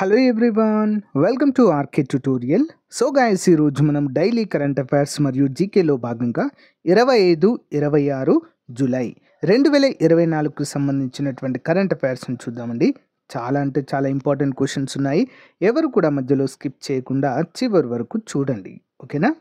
Hello everyone welcome to RK tutorial so guys ఈరోజు మనం daily current affairs మరియు జీకేలో భాగంగా ఇరవై ఐదు ఇరవై ఆరు జులై రెండు వేల ఇరవై నాలుగుకు సంబంధించినటువంటి కరెంట్ అఫైర్స్ని చూద్దామండి చాలా అంటే చాలా ఇంపార్టెంట్ క్వశ్చన్స్ ఉన్నాయి ఎవరు కూడా మధ్యలో స్కిప్ చేయకుండా చివరి వరకు చూడండి ఓకేనా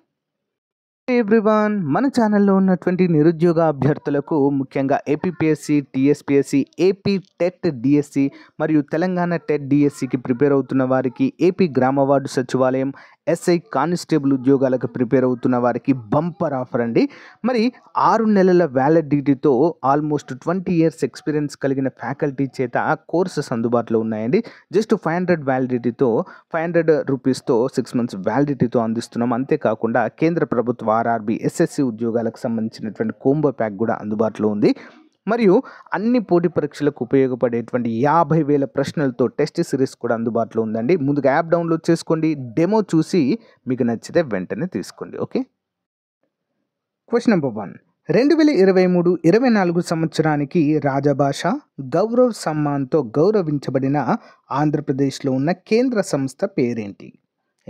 ఎవ్రీవాన్ మన ఛానల్లో ఉన్నటువంటి నిరుద్యోగ అభ్యర్థులకు ముఖ్యంగా APPSC TSPSC AP TET DSC మరియు తెలంగాణ టెట్ డిఎస్సికి e ప్రిపేర్ అవుతున్న వారికి ఏపీ గ్రామ వార్డు సచివాలయం ఎస్ఐ కానిస్టేబుల్ ఉద్యోగాలకు ప్రిపేర్ అవుతున్న వారికి బంపర్ ఆఫర్ అండి మరి ఆరు నెలల వ్యాలిడిటీతో ఆల్మోస్ట్ ట్వంటీ ఇయర్స్ ఎక్స్పీరియన్స్ కలిగిన ఫ్యాకల్టీ చేత కోర్సెస్ అందుబాటులో ఉన్నాయండి జస్ట్ ఫైవ్ హండ్రెడ్ వ్యాలిడిటీతో ఫైవ్ హండ్రెడ్ రూపీస్తో సిక్స్ మంత్స్ వ్యాలిడిటీతో అందిస్తున్నాం అంతేకాకుండా కేంద్ర ప్రభుత్వ ఆర్ఆర్బి ఎస్ఎస్సి ఉద్యోగాలకు సంబంధించినటువంటి కోంబో ప్యాక్ కూడా అందుబాటులో ఉంది మరియు అన్ని పోటీ పరీక్షలకు ఉపయోగపడేటువంటి యాభై వేల ప్రశ్నలతో టెస్ట్ సిరీస్ కూడా అందుబాటులో ఉందండి ముందుగా యాప్ డౌన్లోడ్ చేసుకోండి డెమో చూసి మీకు నచ్చితే వెంటనే తీసుకోండి ఓకే క్వశ్చన్ నెంబర్ వన్ రెండు వేల ఇరవై మూడు ఇరవై నాలుగు సంవత్సరానికి రాజభాష గౌరవ్ సమ్మాన్తో గౌరవించబడిన ఆంధ్రప్రదేశ్లో ఉన్న కేంద్ర సంస్థ పేరేంటి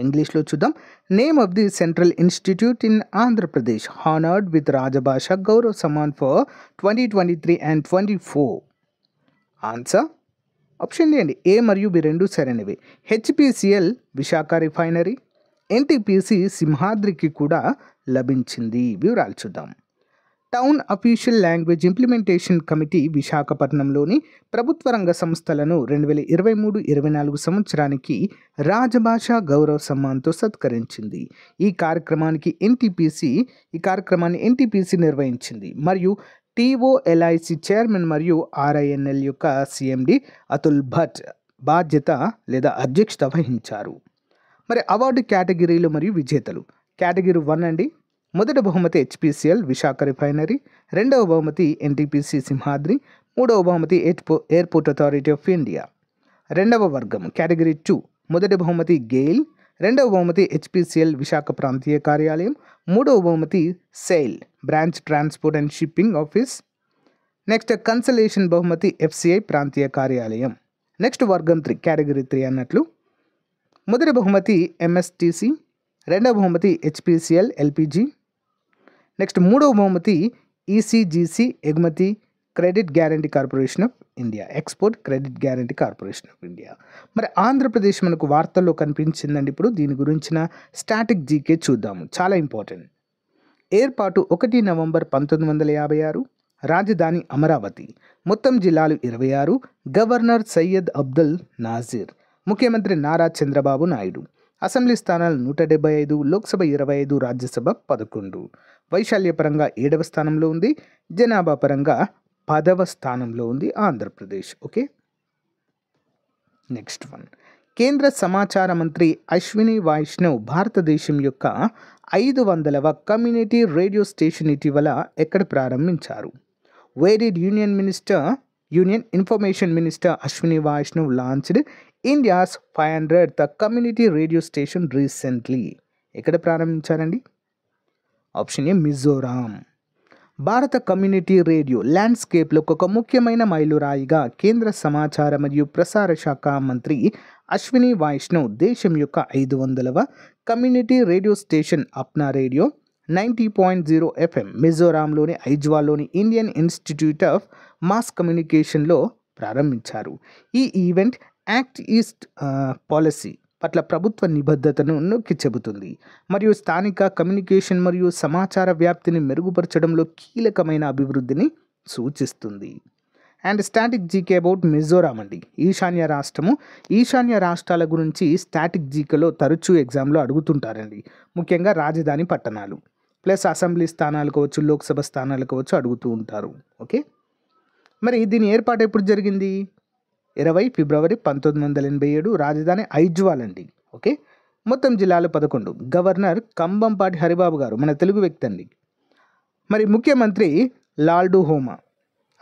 ఇంగ్లీష్లో చూద్దాం name of the central institute in Andhra Pradesh honoured with రాజభాష Gaurav Samman for twenty twenty three and twenty four answer option చేయండి ఏ మరియు బి రెండు సరైనవి హెచ్పిసిఎల్ విశాఖ రిఫైనరీ ఎన్టీపీసీ సింహాద్రికి కూడా లభించింది వివరాలు చూద్దాం town official language implementation committee విశాఖపట్నంలోని ప్రభుత్వ రంగ సంస్థలను రెండు వేల ఇరవై మూడు ఇరవై నాలుగు సంవత్సరానికి రాజభాష గౌరవ సమ్మాన్తో సత్కరించింది ఈ కార్యక్రమానికి ఎన్టీపీసీ ఈ కార్యక్రమాన్ని ఎన్టీపీసీ నిర్వహించింది మరియు టీఓఎల్ఐసి చైర్మన్ మరియు ఆర్ఐఎన్ఎల్ యొక్క సిఎండి అతుల్ భట్ బాధ్యత లేదా అధ్యక్షత వహించారు మరి అవార్డు కేటగిరీలు మరియు విజేతలు కేటగిరీ వన్ అండి మొదటి బహుమతి హెచ్పిసిఎల్ విశాఖ రిఫైనరీ రెండవ బహుమతి ఎన్టీపీసీ సింహాద్రి మూడవ బహుమతి ఎయిర్పోర్ట్ అథారిటీ ఆఫ్ ఇండియా రెండవ వర్గం కేటగిరీ టూ మొదటి బహుమతి గెయిల్ రెండవ బహుమతి హెచ్పిసిఎల్ విశాఖ ప్రాంతీయ కార్యాలయం మూడవ బహుమతి SAIL branch transport and shipping office next consolation బహుమతి ఎఫ్సిఐ ప్రాంతీయ కార్యాలయం నెక్స్ట్ వర్గం త్రీ కేటగిరీ త్రీ అన్నట్లు మొదటి బహుమతి ఎంఎస్టీసీ రెండవ బహుమతి హెచ్పిసిఎల్ ఎల్పిజి నెక్స్ట్ మూడవ బహుమతి ఈసీజీసీ e ఎగుమతి credit guarantee corporation of India export credit guarantee corporation of India మరి ఆంధ్రప్రదేశ్ మనకు వార్తల్లో కనిపించిందండి ఇప్పుడు దీని గురించిన స్టాటిక్ జీకే చూద్దాము చాలా ఇంపార్టెంట్ ఏర్పాటు ఒకటి నవంబర్ పంతొమ్మిది వందల యాభై ఆరు రాజధాని అమరావతి మొత్తం జిల్లాలు ఇరవై ఆరు గవర్నర్ సయ్యద్ అబ్దుల్ నాజీర్ ముఖ్యమంత్రి నారా చంద్రబాబు నాయుడు అసెంబ్లీ స్థానాలు నూట డెబ్బై ఐదు లోక్సభ ఇరవై ఐదు రాజ్యసభ పదకొండు వైశాల్యపరంగా ఏడవ స్థానంలో ఉంది జనాభా పరంగా పదవ స్థానంలో ఉంది ఆంధ్రప్రదేశ్ ఓకే నెక్స్ట్ వన్ కేంద్ర సమాచార మంత్రి అశ్విని వైష్ణవ్ భారతదేశం యొక్క ఐదు వందలవ కమ్యూనిటీ రేడియో స్టేషన్ ఇటీవల ఎక్కడ ప్రారంభించారు వేరిడ్ union minister union information minister Ashwini Vaishnaw launched India's five hundred the community radio station recently ఎక్కడ ప్రారంభించారండి ఆప్షన్ ఏ మిజోరాం భారత కమ్యూనిటీ రేడియో ల్యాండ్స్కేప్లో ఒక ముఖ్యమైన మైలురాయిగా కేంద్ర సమాచార మరియు ప్రసార శాఖ మంత్రి అశ్విని వైష్ణవ్ దేశం యొక్క ఐదు వందలవ community radio station Apna radio ninety point zero FM మిజోరాంలోని ఐజ్వాల్లోని ఇండియన్ ఇన్స్టిట్యూట్ ఆఫ్ మాస్ కమ్యూనికేషన్లో ప్రారంభించారు ఈ ఈవెంట్ యాక్ట్ ఈస్ట్ పాలసీ పట్ల ప్రభుత్వ నిబద్ధతను నొక్కి చెబుతుంది మరియు స్థానిక కమ్యూనికేషన్ మరియు సమాచార వ్యాప్తిని మెరుగుపరచడంలో కీలకమైన అభివృద్ధిని సూచిస్తుంది and static GK about Mizoram అండి ఈశాన్య రాష్ట్రము ఈశాన్య రాష్ట్రాల గురించి స్టాటిక్ జీకేలో తరచూ ఎగ్జామ్లో అడుగుతుంటారండి ముఖ్యంగా రాజధాని పట్టణాలు ప్లస్ అసెంబ్లీ స్థానాలు కావచ్చు లోక్సభ స్థానాలు కావచ్చు అడుగుతూ ఉంటారు ఓకే మరి దీని ఏర్పాటు ఎప్పుడు జరిగింది ఇరవై ఫిబ్రవరి పంతొమ్మిది వందల ఎనభై ఏడు రాజధాని ఐజ్వాల్ అండి ఓకే మొత్తం జిల్లాలు పదకొండు గవర్నర్ కంబంపాటి హరిబాబు గారు మన తెలుగు వ్యక్తి అండి మరి ముఖ్యమంత్రి లాల్డు హోమా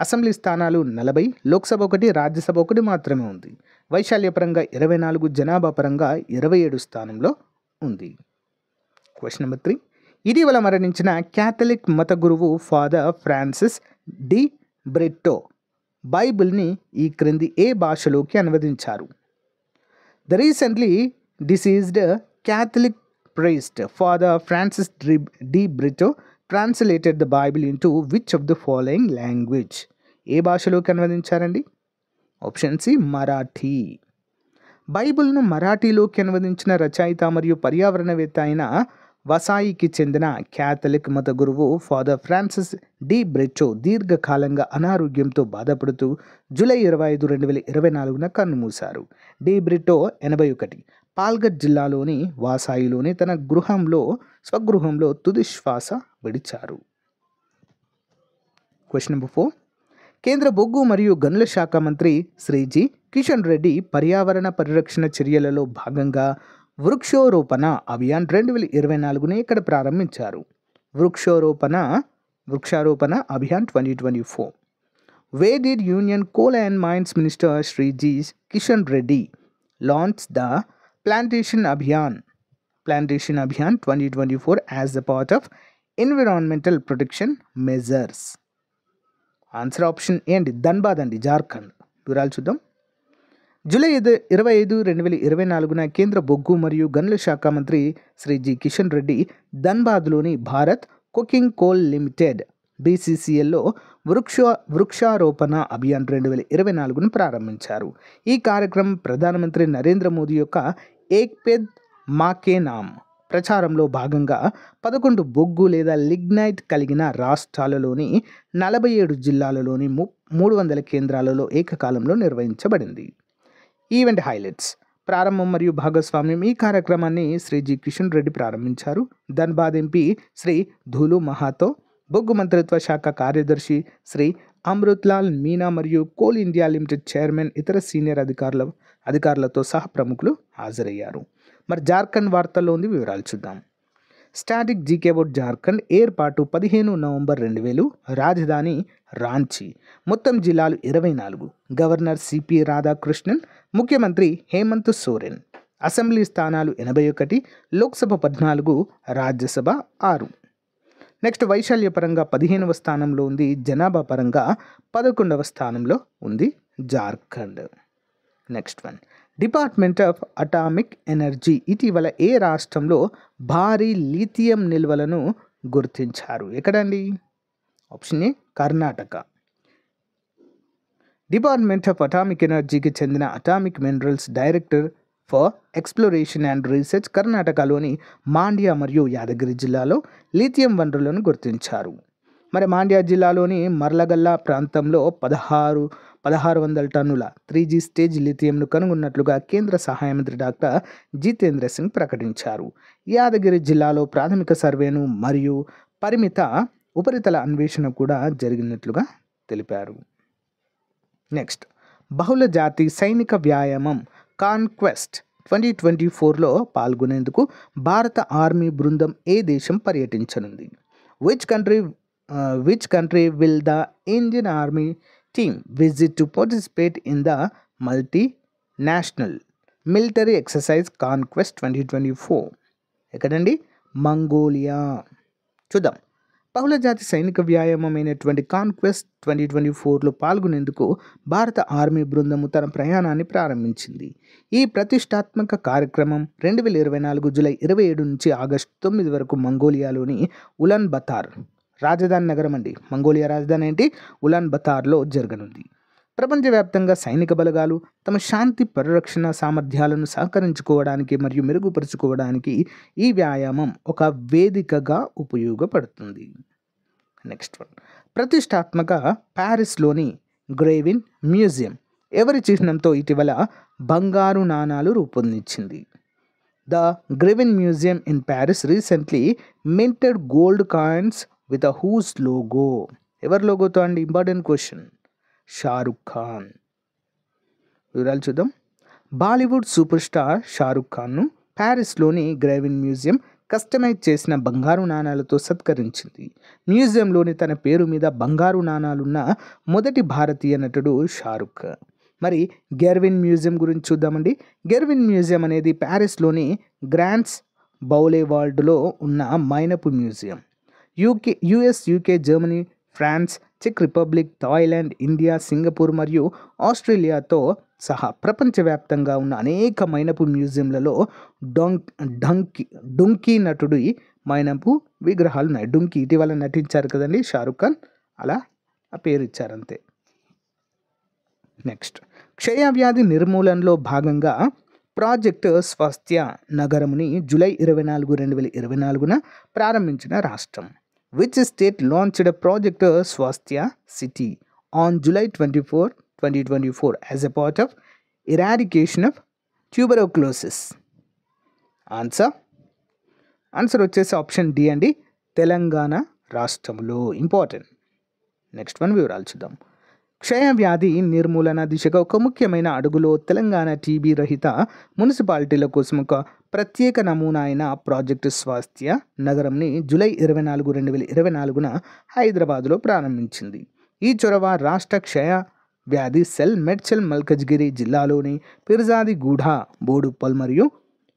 అసెంబ్లీ స్థానాలు నలభై లోక్సభ ఒకటి రాజ్యసభ ఒకటి మాత్రమే ఉంది వైశాల్యపరంగా ఇరవై నాలుగు జనాభా పరంగా ఇరవై ఏడు స్థానంలో ఉంది క్వశ్చన్ నెంబర్ త్రీ ఇటీవల మరణించిన క్యాథలిక్ మత గురువు ఫాదర్ ఫ్రాన్సిస్ డి బ్రెట్టో బైబిల్ని ఈ క్రింది ఏ భాషలోకి అనువదించారు the recently deceased Catholic priest father Francis డ్రీ De Britto translated the Bible into which of the following language ఏ భాషలోకి అనువదించారండి ఆప్షన్ సి మరాఠీ బైబిల్ను మరాఠీలోకి అనువదించిన రచయిత మరియు పర్యావరణవేత్త అయిన వసాయికి చెందిన క్యాథలిక్ మత గురువు ఫాదర్ ఫ్రాన్సిస్ డి బ్రెచ్చో దీర్ఘకాలంగా అనారోగ్యంతో బాధపడుతూ జూలై ఇరవై ఐదు రెండు వేల ఇరవై నాలుగున కన్నుమూశారు డి బ్రిట్టో ఎనభై ఒకటి పాల్గఢ్ జిల్లాలోని వాసాయిలోని తన గృహంలో స్వగృహంలో తుది శ్వాస విడిచారు క్వశ్చన్ నెంబర్ ఫోర్ కేంద్ర బొగ్గు మరియు గనుల శాఖ మంత్రి శ్రీజీ కిషన్ రెడ్డి పర్యావరణ పరిరక్షణ చర్యలలో భాగంగా వృక్షోరోపణ అభియాన్ రెండు వేల ఇరవై నాలుగుని ఇక్కడ ప్రారంభించారు Vriksharopan Vriksharopan Abhiyan twenty twenty four వేడిడ్ union coal and mines minister Shri G Kishan Reddy launch the plantation Abhiyan plantation Abhiyan twenty twenty four as the part of environmental protection measures answer option ఏంటి ధన్బాద్ అండి జార్ఖండ్ వివరాలు చూద్దాం జూలై ఇరవై ఐదు రెండు వేల ఇరవై నాలుగున కేంద్ర బొగ్గు మరియు గనుల శాఖ మంత్రి శ్రీ జి కిషన్ రెడ్డి ధన్బాద్లోని భారత్ కుకింగ్ కోల్ లిమిటెడ్ బీసీసీఎల్లో వృక్ష వృక్షారోపణ అభియాన్ రెండు వేల ఇరవై నాలుగును ప్రారంభించారు ఈ కార్యక్రమం ప్రధానమంత్రి నరేంద్ర మోదీ యొక్క ఏక్ పెద్ మాకే నామ్ ప్రచారంలో భాగంగా పదకొండు బొగ్గు లేదా లిగ్నైట్ కలిగిన రాష్ట్రాలలోని నలభై ఏడు జిల్లాలలోని మూడు వందల కేంద్రాలలో ఏకకాలంలో నిర్వహించబడింది ఈవెంట్ హైలైట్స్ ప్రారంభం మరియు భాగస్వామ్యం ఈ కార్యక్రమాన్ని శ్రీ జి కిషన్ రెడ్డి ప్రారంభించారు ధన్బాద్ ఎంపీ శ్రీ ధూలు మహాతో బొగ్గు మంత్రిత్వ శాఖ కార్యదర్శి శ్రీ అమృత్లాల్ మీనా మరియు కోల్ ఇండియా లిమిటెడ్ చైర్మన్ ఇతర సీనియర్ అధికారుల అధికారులతో సహా ప్రముఖులు హాజరయ్యారు మరి జార్ఖండ్ వార్తల్లో ఉంది వివరాలు చూద్దాం స్టాటిక్ జీకే బోర్డ్ జార్ఖండ్ ఏర్పాటు పదిహేను నవంబర్ రెండు వేలు రాజధాని రాంచీ మొత్తం జిల్లాలు ఇరవై నాలుగు గవర్నర్ సిపి రాధాకృష్ణన్ ముఖ్యమంత్రి హేమంత్ సోరెన్ అసెంబ్లీ స్థానాలు ఎనభై ఒకటి లోక్సభ పద్నాలుగు రాజ్యసభ ఆరు నెక్స్ట్ వైశాల్య పరంగా పదిహేనవ స్థానంలో ఉంది జనాభా పరంగా పదకొండవ స్థానంలో ఉంది Jharkhand next one department of atomic energy ఇటీవల ఏ రాష్ట్రంలో భారీ లిథియం నిల్వలను గుర్తించారు ఎక్కడండి option A Karnataka department of atomic ఎనర్జీకి చెందిన atomic minerals director for exploration and research కర్ణాటకలోని మాండ్యా మరియు యాదగిరి జిల్లాలో లిథియం వనరులను గుర్తించారు మరి మాండ్యా జిల్లాలోని మర్లగల్లా ప్రాంతంలో పదహారు పదహారు వందల టన్నుల త్రీ జీ స్టేజ్ లిథియంను కనుగొన్నట్లుగా కేంద్ర సహాయ మంత్రి డాక్టర్ జితేంద్ర సింగ్ ప్రకటించారు యాదగిరి జిల్లాలో ప్రాథమిక సర్వేను మరియు పరిమిత ఉపరితల అన్వేషణ కూడా జరిగినట్లుగా తెలిపారు నెక్స్ట్ బహుళ జాతి సైనిక వ్యాయామం కాన్క్వెస్ట్ ట్వంటీ ట్వంటీ ఫోర్లో పాల్గొనేందుకు భారత ఆర్మీ బృందం ఏ దేశం పర్యటించనుంది which country which country will the Indian army team visit to participate in the multi national military exercise conquest twenty twenty four ఎక్కడండి మంగోలియా చూద్దాం బహుళజాతి సైనిక వ్యాయామమైనటువంటి కాన్క్వెస్ట్ ట్వంటీ ట్వంటీ ఫోర్లో పాల్గొనేందుకు భారత ఆర్మీ బృందము తన ప్రయాణాన్ని ప్రారంభించింది ఈ ప్రతిష్టాత్మక కార్యక్రమం రెండు వేల ఇరవై నాలుగు జులై ఇరవై ఏడు నుంచి ఆగస్టు తొమ్మిది వరకు మంగోలియాలోని ఉలన్ బతార్ రాజధాని నగరం అండి మంగోలియా రాజధాని ఏంటి ఉలాన్ బతార్లో జరగనుంది ప్రపంచవ్యాప్తంగా సైనిక బలగాలు తమ శాంతి పరిరక్షణ సామర్థ్యాలను సహకరించుకోవడానికి మరియు మెరుగుపరుచుకోవడానికి ఈ వ్యాయామం ఒక వేదికగా ఉపయోగపడుతుంది నెక్స్ట్ వన్ ప్రతిష్టాత్మక ప్యారిస్లోని గ్రేవిన్ మ్యూజియం ఎవరి చిహ్నంతో ఇటీవల బంగారు నాణాలు రూపొందించింది the Grevin museum in Paris recently minted gold coins with a whose logo ఎవరి లోగోతో అండి ఇంపార్టెంట్ క్వశ్చన్ షారుఖ్ ఖాన్ వివరాలు చూద్దాం బాలీవుడ్ సూపర్ స్టార్ షారుఖ్ ఖాన్ను ప్యారిస్లోని గ్రేవిన్ మ్యూజియం కస్టమైజ్ చేసిన బంగారు నాణాలతో సత్కరించింది మ్యూజియంలోని తన పేరు మీద బంగారు నాణాలున్న మొదటి భారతీయ నటుడు షారుఖ్ మరి గెర్విన్ మ్యూజియం గురించి చూద్దామండి గెర్విన్ మ్యూజియం అనేది ప్యారిస్లోని గ్రాండ్స్ బౌలేవాల్డ్లో ఉన్న మైనపు museum UK US UK Germany France చెక్ రిపబ్లిక్ థాయిలాండ్ ఇండియా సింగపూర్ మరియు ఆస్ట్రేలియాతో సహా ప్రపంచవ్యాప్తంగా ఉన్న అనేక మైనపు మ్యూజియంలలో డొంక్ డంకి డుంకీ నటుడి మైనపు విగ్రహాలు ఉన్నాయి డొంకీ ఇటీవల నటించారు కదండి షారుఖ్ ఖాన్ అలా ఆ పేరు ఇచ్చారంతే నెక్స్ట్ క్షయవ్యాధి నిర్మూలనలో భాగంగా ప్రాజెక్టు స్వాస్థ్య నగరముని జూలై ఇరవై నాలుగు రెండు వేల ఇరవై నాలుగున ప్రారంభించిన రాష్ట్రం which state launched a project Swastya City on July 24, 2024 as a part of eradication of tuberculosis? Answer answer వచ్చేసి ఆప్షన్ డి అండి తెలంగాణ రాష్ట్రంలో ఇంపార్టెంట్ నెక్స్ట్ వన్ వివరాలు చూద్దాం క్షయ వ్యాధి నిర్మూలన దిశగా ఒక ముఖ్యమైన అడుగులో తెలంగాణ టీబీ రహిత మున్సిపాలిటీల కోసం ఒక ప్రత్యేక నమూనా అయిన ప్రాజెక్టు స్వాస్థ్య నగరంని జూలై ఇరవై నాలుగు రెండు వేల ఇరవై నాలుగున హైదరాబాదులో ప్రారంభించింది ఈ చొరవ రాష్ట్ర క్షయ వ్యాధి సెల్ మెడ్చెల్ మల్కజ్గిరి జిల్లాలోని పిర్జాదిగూడ బోడుప్పల్ మరియు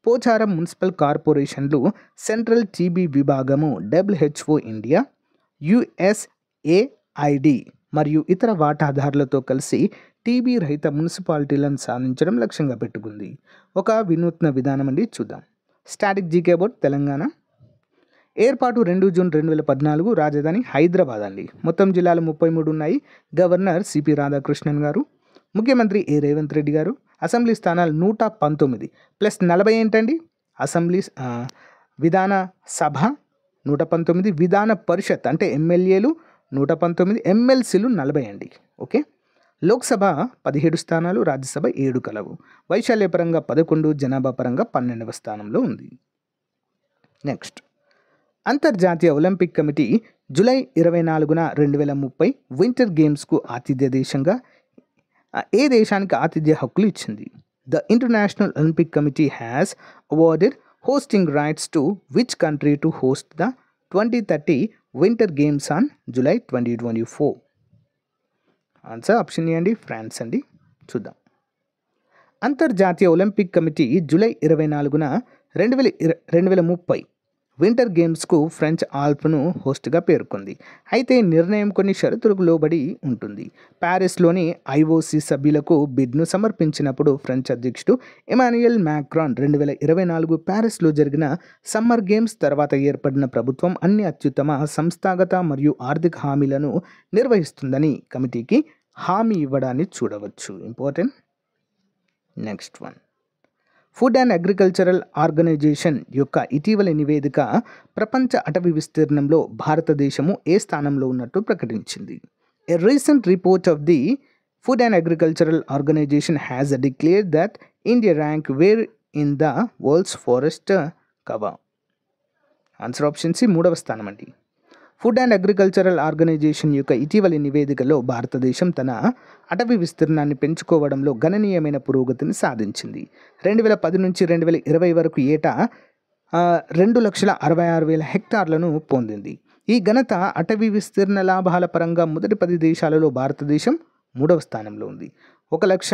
పోచారం మున్సిపల్ కార్పొరేషన్లు సెంట్రల్ టీబీ విభాగము డబ్ల్యూహెచ్ఓ ఇండియా యుఎస్ఏఐడి మరియు ఇతర వాటాదారులతో కలిసి టీబీ రహిత మున్సిపాలిటీలను సాధించడం లక్ష్యంగా పెట్టుకుంది ఒక వినూత్న విధానం అండి చూద్దాం స్టాటిక్ జీకే బోర్డ్ తెలంగాణ ఏర్పాటు రెండు జూన్ రెండు వేల పద్నాలుగు రాజధాని హైదరాబాద్ అండి మొత్తం జిల్లాలు ముప్పై మూడు ఉన్నాయి గవర్నర్ సిపి రాధాకృష్ణన్ గారు ముఖ్యమంత్రి ఏ రేవంత్ రెడ్డి గారు అసెంబ్లీ స్థానాలు నూట పంతొమ్మిది ప్లస్ నలభై ఏంటండి అసెంబ్లీ విధాన సభ నూట పంతొమ్మిది విధాన పరిషత్ అంటే ఎమ్మెల్యేలు నూట పంతొమ్మిది ఎమ్మెల్సీలు నలభై అండి ఓకే లోక్సభ పదిహేడు స్థానాలు రాజ్యసభ ఏడు కలవు వైశాల్యపరంగా పదకొండు జనాభా పరంగా పన్నెండవ స్థానంలో ఉంది నెక్స్ట్ అంతర్జాతీయ ఒలింపిక్ కమిటీ జూలై ఇరవై నాలుగున రెండు వేల ముప్పై వింటర్ గేమ్స్కు ఆతిథ్య దేశంగా ఏ దేశానికి ఆతిథ్య హక్కులు ఇచ్చింది the international Olympic committee has awarded hosting rights to which country to host the twenty thirty winter games on Games twenty twenty four answer option చేయండి ఫ్రాన్స్ అండి చూద్దాం అంతర్జాతీయ ఒలింపిక్ కమిటీ జూలై ఇరవై నాలుగున రెండు వేల ఇర రెండు వేల ముప్పై వింటర్ గేమ్స్కు ఫ్రెంచ్ ఆల్ప్ను హోస్ట్గా పేర్కొంది అయితే నిర్ణయం కొన్ని షరతులకు లోబడి ఉంటుంది ప్యారిస్లోని ఐఓసీ సభ్యులకు బిడ్ను సమర్పించినప్పుడు ఫ్రెంచ్ అధ్యక్షుడు ఎమాన్యుయల్ మ్యాక్రాన్ రెండు వేల ఇరవై నాలుగు ప్యారిస్లో జరిగిన సమ్మర్ గేమ్స్ తర్వాత ఏర్పడిన ప్రభుత్వం అన్ని అత్యుత్తమ సంస్థాగత మరియు ఆర్థిక హామీలను నిర్వహిస్తుందని కమిటీకి హామీ ఇవ్వడాన్ని చూడవచ్చు important next one food and agricultural organisation యొక్క ఇటీవలి నివేదిక ప్రపంచ అటవీ విస్తీర్ణంలో భారతదేశము ఏ స్థానంలో ఉన్నట్టు ప్రకటించింది a recent report of the food and agricultural organisation has declare that India rank where in the world's forest cover answer option C మూడవ స్థానం అండి ఫుడ్ అండ్ అగ్రికల్చరల్ ఆర్గనైజేషన్ యొక్క ఇటీవలి నివేదికలో భారతదేశం తన అటవీ విస్తీర్ణాన్ని పెంచుకోవడంలో గణనీయమైన పురోగతిని సాధించింది రెండు వేల పది నుంచి రెండు వేల ఇరవై వరకు ఏటా రెండు లక్షల అరవై ఆరు వేల హెక్టార్లను పొందింది ఈ ఘనత అటవీ విస్తీర్ణ లాభాల పరంగా మొదటి పది దేశాలలో భారతదేశం మూడవ స్థానంలో ఉంది ఒక లక్ష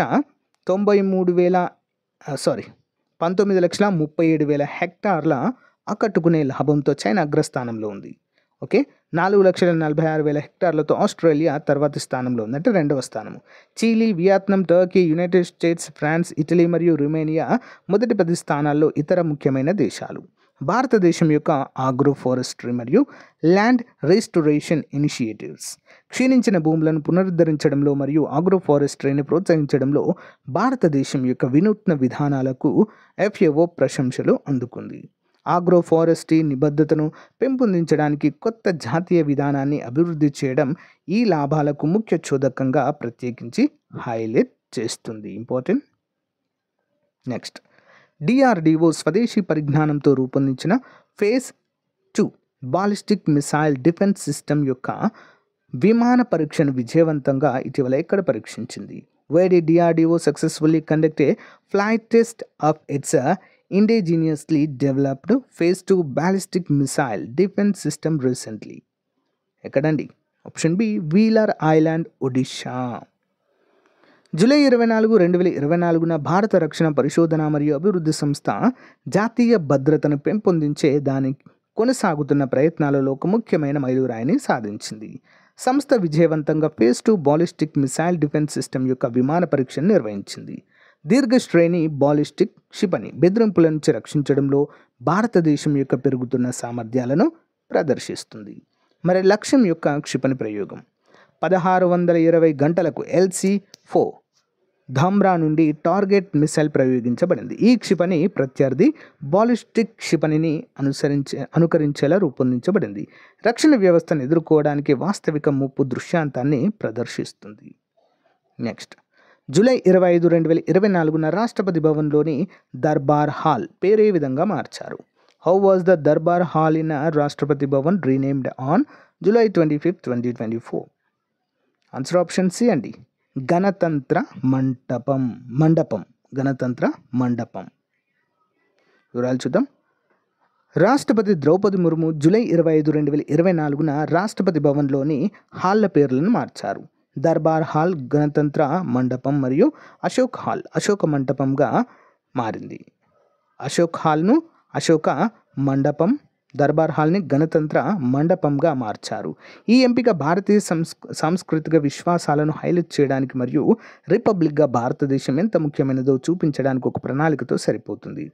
తొంభై మూడు వేల సారీ పంతొమ్మిది లక్షల ముప్పై ఏడు వేల హెక్టార్ల ఆకట్టుకునే లాభంతో చైనా అగ్రస్థానంలో ఉంది ఓకే నాలుగు లక్షల నలభై ఆరు వేల హెక్టార్లతో ఆస్ట్రేలియా తర్వాతి స్థానంలో ఉంది అంటే రెండవ స్థానము Chile Vietnam Turkey United States France Italy మరియు రుమేనియా మొదటి పది స్థానాల్లో ఇతర ముఖ్యమైన దేశాలు భారతదేశం యొక్క ఆగ్రో ఫారెస్ట్రీ మరియు ల్యాండ్ రెస్టోరేషన్ ఇనిషియేటివ్స్ క్షీణించిన భూములను పునరుద్ధరించడంలో మరియు ఆగ్రో ఫారెస్ట్రీని ప్రోత్సహించడంలో భారతదేశం యొక్క వినూత్న విధానాలకు ఎఫ్ఏఓ ప్రశంసలు అందుకుంది ఆగ్రోఫారెస్టీ నిబద్ధతను పెంపొందించడానికి కొత్త జాతీయ విధానాన్ని అభివృద్ధి చేయడం ఈ లాభాలకు ముఖ్య చోదకంగా ప్రత్యేకించి హైలైట్ చేస్తుంది ఇంపార్టెంట్ నెక్స్ట్ డిఆర్డిఓ స్వదేశీ పరిజ్ఞానంతో రూపొందించిన phase two ballistic missile defence system యొక్క విమాన పరీక్షను విజయవంతంగా ఇటీవల ఎక్కడ పరీక్షించింది వేడి DRDO successfully conducted flight test of its indigenously developed phase 2 ballistic missile defence system recently ఎక్కడండి option B Wheeler Island Odisha July ఇరవై నాలుగు రెండు వేల ఇరవై నాలుగున భారత రక్షణ పరిశోధన మరియు అభివృద్ధి సంస్థ జాతీయ భద్రతను పెంపొందించే దాని కొనసాగుతున్న ప్రయత్నాలలో ఒక ముఖ్యమైన మైలురాయిని సాధించింది సంస్థ విజయవంతంగా phase two ballistic missile defence system యొక్క విమాన పరీక్షను నిర్వహించింది దీర్ఘశ్రేణి బాలిస్టిక్ క్షిపణి బెదిరింపుల నుంచి రక్షించడంలో భారతదేశం యొక్క పెరుగుతున్న సామర్థ్యాలను ప్రదర్శిస్తుంది మరి లక్ష్యం యొక్క క్షిపణి ప్రయోగం పదహారు వందల ఇరవై గంటలకు ఎల్సి ఫో ధామ్రా నుండి టార్గెట్ మిసైల్ ప్రయోగించబడింది ఈ క్షిపణి ప్రత్యర్థి బాలిస్టిక్ క్షిపణిని అనుసరించే అనుకరించేలా రూపొందించబడింది రక్షణ వ్యవస్థను ఎదుర్కోవడానికి వాస్తవిక ముప్పు దృశ్యాంతాన్ని ప్రదర్శిస్తుంది నెక్స్ట్ జూలై ఇరవై ఐదు రెండు వేల ఇరవై నాలుగున రాష్ట్రపతి భవన్లోని దర్బార్ హాల్ పేరే విధంగా మార్చారు how was the Darbar hall in Rashtrapati Bhavan renamed on July twenty fifth twenty twenty four answer option C అండి గణతంత్ర మంటపం మండపం గణతంత్ర మండపం వివరాలు చూద్దాం రాష్ట్రపతి ద్రౌపది ముర్ము జూలై ఇరవై ఐదు రెండు వేల ఇరవై నాలుగున రాష్ట్రపతి భవన్లోని హాళ్ల పేర్లను మార్చారు దర్బార్ హాల్ గణతంత్ర మండపం మరియు అశోక్ హాల్ అశోక మండపంగా మారింది అశోక్ హాల్ను అశోక మండపం దర్బార్ హాల్ని గణతంత్ర మండపంగా మార్చారు ఈ ఎంపిక భారతీయ సాంస్కృతిక విశ్వాసాలను హైలైట్ చేయడానికి మరియు రిపబ్లిక్గా భారతదేశం ఎంత ముఖ్యమైనదో చూపించడానికి ఒక ప్రణాళికతో సరిపోతుంది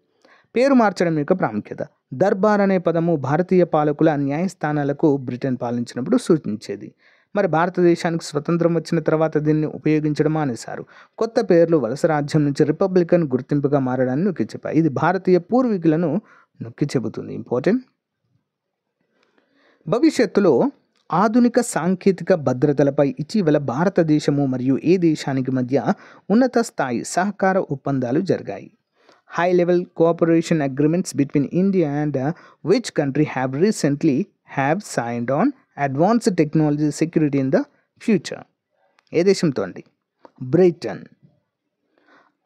పేరు మార్చడం యొక్క ప్రాముఖ్యత దర్బార్ అనే పదము భారతీయ పాలకుల న్యాయస్థానాలకు బ్రిటన్ పాలించినప్పుడు సూచించేది మరి భారతదేశానికి స్వతంత్రం వచ్చిన తర్వాత దీన్ని ఉపయోగించడం మానేశారు కొత్త పేర్లు వలస రాజ్యం నుంచి రిపబ్లికన్ గుర్తింపుగా మారడాన్ని నొక్కి చెప్పాయి ఇది భారతీయ పూర్వీకులను నొక్కి చెబుతుంది ఇంపార్టెంట్ భవిష్యత్తులో ఆధునిక సాంకేతిక భద్రతలపై ఇటీవల భారతదేశము మరియు ఏ దేశానికి మధ్య ఉన్నత స్థాయి సహకార ఒప్పందాలు జరిగాయి high level cooperation agreements between India and which country have recently have signed on advanced technology security in the future ఏ దేశంతో అండి బ్రైటన్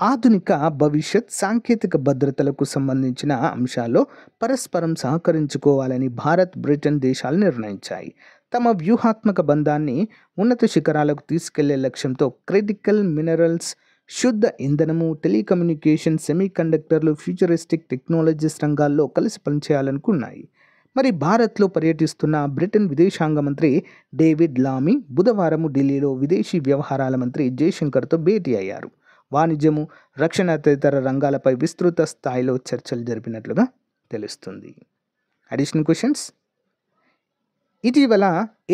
ఆధునిక భవిష్యత్ సాంకేతిక భద్రతలకు సంబంధించిన అంశాల్లో పరస్పరం సహకరించుకోవాలని భారత్ బ్రిటన్ దేశాలు నిర్ణయించాయి తమ వ్యూహాత్మక బంధాన్ని ఉన్నత శిఖరాలకు తీసుకెళ్లే లక్ష్యంతో క్రిటికల్ మినరల్స్ శుద్ధ ఇంధనము టెలికమ్యూనికేషన్ సెమీకండక్టర్లు ఫ్యూచరిస్టిక్ టెక్నాలజీస్ రంగాల్లో కలిసి పనిచేయాలనుకున్నాయి మరి భారత్లో పర్యటిస్తున్న బ్రిటన్ విదేశాంగ మంత్రి డేవిడ్ లామీ బుధవారం ఢిల్లీలో విదేశీ వ్యవహారాల మంత్రి జయశంకర్తో భేటీ అయ్యారు వాణిజ్యము రక్షణ తదితర రంగాలపై విస్తృత స్థాయిలో చర్చలు జరిపినట్లుగా తెలుస్తుంది అడిషనల్ క్వశ్చన్స్ ఇటీవల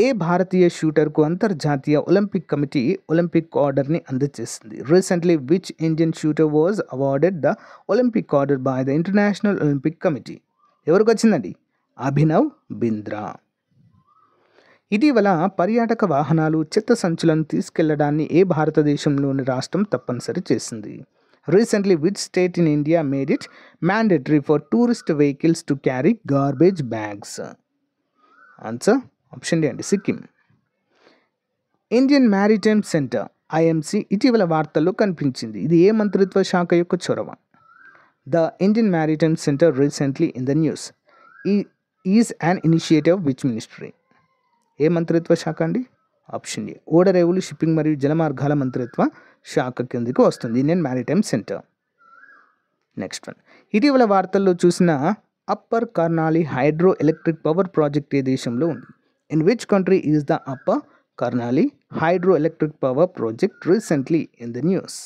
ఏ భారతీయ షూటర్కు అంతర్జాతీయ ఒలింపిక్ కమిటీ ఒలింపిక్ ఆర్డర్ని అందజేసింది recently which Indian shooter was awarded the Olympic order by the international Olympic committee ఎవరికి వచ్చిందండి అభినవ్ బింద్రా ఇటీవల పర్యాటక వాహనాలు చెత్త సంచులను తీసుకెళ్లడాన్ని ఏ భారతదేశంలోని రాష్ట్రం తప్పనిసరి చేసింది recently which state in India made it mandatory for tourist vehicles to carry garbage bags answer option D అండి Sikkim Indian maritime centre IMC ఇటీవల వార్తల్లో కనిపించింది ఇది ఏ మంత్రిత్వ శాఖ యొక్క చొరవ the Indian maritime centre recently in the news ఈ is an initiative which ministry ఏ మంత్రిత్వ శాఖ అండి ఆప్షన్ ఏ ఓడరేవులు షిప్పింగ్ మరియు జలమార్గాల మంత్రిత్వ శాఖ కిందకి వస్తుంది Indian maritime centre next one ఇటీవల వార్తల్లో చూసిన upper Karnali hydro electric power project ఏ దేశంలో ఉంది in which country is the upper Karnali hydro electric power project recently in the news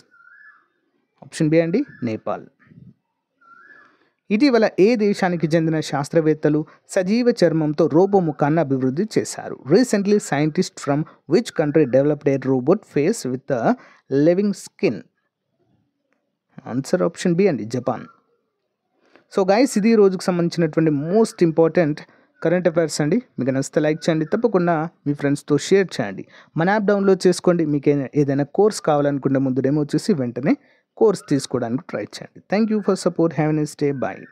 option B అండి నేపాల్ ఇటీవల ఏ దేశానికి చెందిన శాస్త్రవేత్తలు సజీవ చర్మంతో రోబో ముఖాన్ని అభివృద్ధి చేశారు recently scientist from which country developed a robot face with living skin answer option B అండి జపాన్ సో గైస్ ఇది రోజుకు సంబంధించినటువంటి మోస్ట్ ఇంపార్టెంట్ కరెంట్ అఫైర్స్ అండి మీకు నచ్చితే లైక్ చేయండి తప్పకుండా మీ ఫ్రెండ్స్తో షేర్ చేయండి మన యాప్ డౌన్లోడ్ చేసుకోండి మీకు ఏదైనా కోర్స్ కావాలనుకుంటే ముందు డెమో చూసి వెంటనే కోర్స్ తీసుకోవడానికి ట్రై చేయండి thank you for support have nice day bye